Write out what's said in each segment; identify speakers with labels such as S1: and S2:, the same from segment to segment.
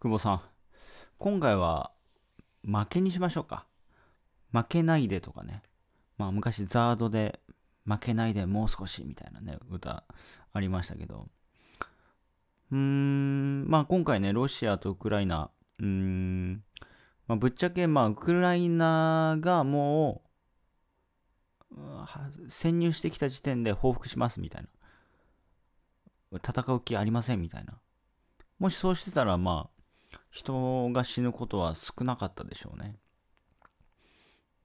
S1: 久保さん、今回は負けにしましょうか。負けないでとかね。まあ昔ザードで負けないでもう少しみたいなね、歌ありましたけど。うーん、まあ今回ね、ロシアとウクライナ、うーん、まあ、ぶっちゃけまあウクライナがもう、潜入してきた時点で報復しますみたいな。戦う気ありませんみたいな。もしそうしてたらまあ、人が死ぬことは少なかったでしょうね。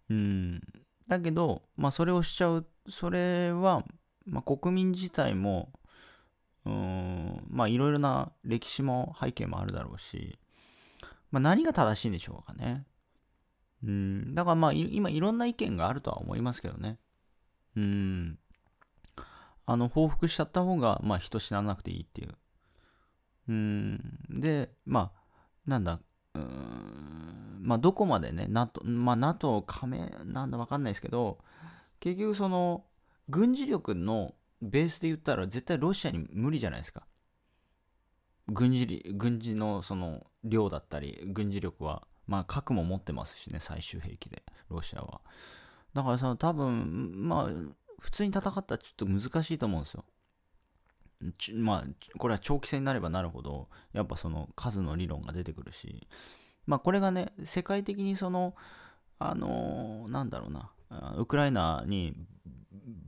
S1: うん。だけど、まあ、それをしちゃう、それは、まあ、国民自体も、うん、まあ、いろいろな歴史も背景もあるだろうし、まあ、何が正しいんでしょうかね。うん、だからまあ、今いろんな意見があるとは思いますけどね。うん。あの、報復しちゃった方が、まあ、人死ななくていいっていう。うん。で、まあ、なんだ、うーん、まあ、どこまでね、NATO、まあ、NATO 加盟、なんだ、わかんないですけど、結局その、軍事力のベースで言ったら絶対ロシアに無理じゃないですか。軍事軍事のその量だったり、軍事力は、まあ核も持ってますしね、最終兵器で、ロシアは。だからさ、多分、まあ、普通に戦ったらちょっと難しいと思うんですよ。まあこれは長期戦になればなるほどやっぱその数の理論が出てくるしまあこれがね世界的にそのあのー、なんだろうなウクライナに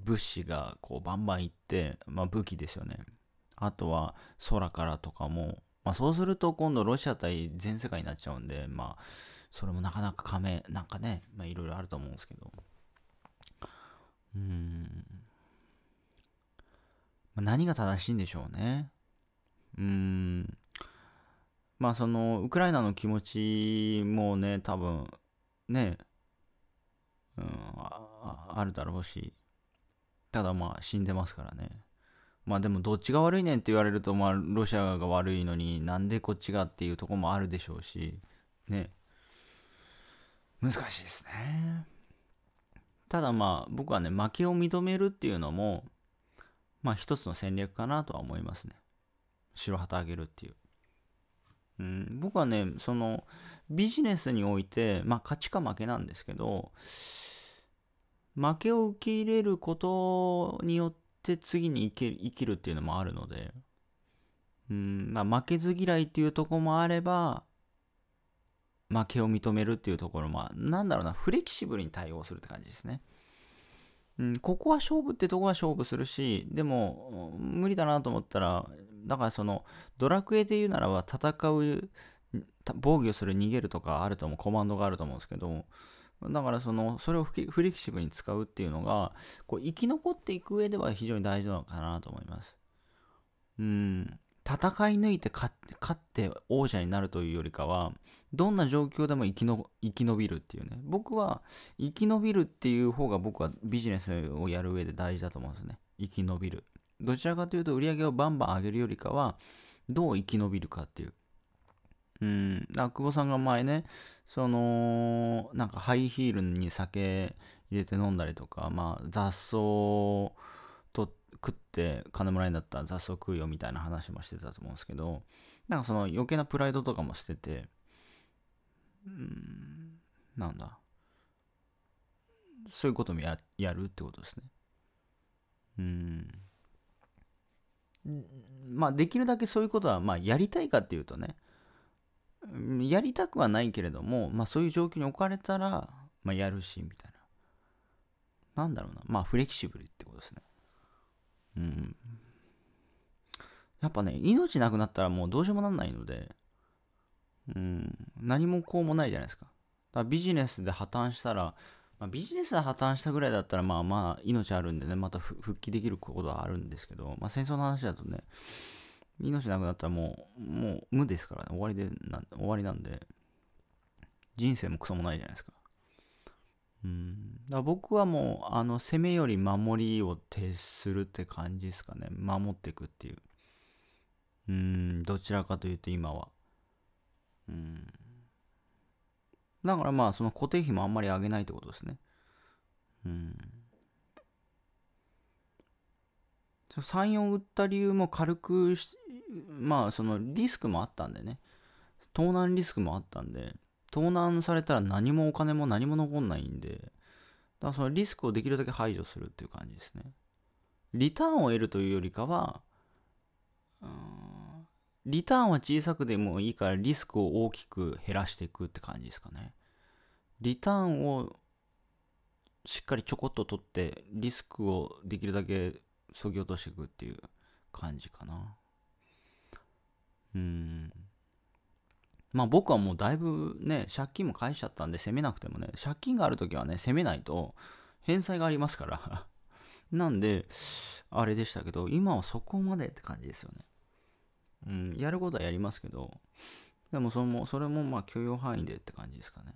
S1: 物資がこうバンバン行って、まあ、武器ですよねあとは空からとかも、まあ、そうすると今度ロシア対全世界になっちゃうんでまあそれもなかなか加盟なんかねいろいろあると思うんですけどうん何が正しいんでしょうね。うーん。まあその、ウクライナの気持ちもね、多分、ね、うん、ああるだろうし、ただまあ死んでますからね。まあでもどっちが悪いねんって言われると、まあロシアが悪いのになんでこっちがっていうとこもあるでしょうし、ね。難しいですね。ただまあ僕はね、負けを認めるっていうのも、まあ一つの戦略かなとは思いますね。白旗あげるっていう。うん、僕はね、そのビジネスにおいて、まあ勝ちか負けなんですけど、負けを受け入れることによって次に生き生きるっていうのもあるので、うんまあ、負けず嫌いっていうとこもあれば、負けを認めるっていうところも、なんだろうな、フレキシブルに対応するって感じですね。うん、ここは勝負ってとこは勝負するし、でも、無理だなと思ったら、だからその、ドラクエで言うならば、戦う、防御する、逃げるとかあると思う、コマンドがあると思うんですけど、だからその、それをフレキシブルに使うっていうのが、こう生き残っていく上では非常に大事なのかなと思います。うん。戦い抜いて勝って王者になるというよりかはどんな状況でも生きの生き延びるっていうね僕は生き延びるっていう方が僕はビジネスをやる上で大事だと思うんですね生き延びるどちらかというと売り上げをバンバン上げるよりかはどう生き延びるかっていううん久保さんが前ねそのなんかハイヒールに酒入れて飲んだりとかまあ雑草って金もらえんだったら雑草食うよみたいな話もしてたと思うんですけどなんかその余計なプライドとかも捨ててうんなんだそういうこともややるってことですねうんまあできるだけそういうことはまあやりたいかっていうとねやりたくはないけれども、まあ、そういう状況に置かれたら、まあ、やるしみたいななんだろうなまあフレキシブルってことですねうん。やっぱね、命なくなったらもうどうしようもなんないので、うん、何もこうもないじゃないですか。だからビジネスで破綻したら、まあ、ビジネスで破綻したぐらいだったら、まあまあ、命あるんでね、また復帰できることはあるんですけど、まあ戦争の話だとね、命なくなったらもう、もう無ですからね、終わりで、終わりなんで、人生もクソもないじゃないですか。うん、だ僕はもうあの攻めより守りを徹するって感じですかね守っていくっていううんどちらかというと今はうんだからまあその固定費もあんまり上げないってことですねうん34売った理由も軽くまあそのリスクもあったんでね盗難リスクもあったんで盗難されたら何もお金も何も残んないんで、だからそのリスクをできるだけ排除するっていう感じですね。リターンを得るというよりかは、うん、リターンは小さくでもいいからリスクを大きく減らしていくって感じですかね。リターンをしっかりちょこっと取って、リスクをできるだけ削ぎ落としていくっていう感じかな。うん。まあ僕はもうだいぶね、借金も返しちゃったんで攻めなくてもね、借金があるときはね、攻めないと返済がありますから なんで、あれでしたけど、今はそこまでって感じですよね。うん、やることはやりますけど、でもそれも、それもまあ許容範囲でって感じですかね。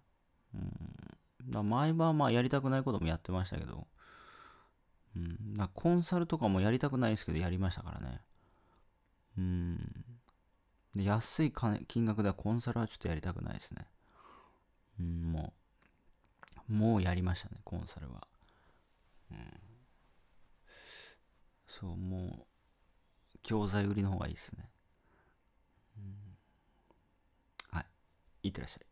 S1: うん。だ前はまあやりたくないこともやってましたけど、うん。コンサルとかもやりたくないですけど、やりましたからね。うん。で安い金金額ではコンサルはちょっとやりたくないですね。うん、もう、もうやりましたね、コンサルは。うん。そう、もう、教材売りの方がいいですね。うん、はい。いってらっしゃい。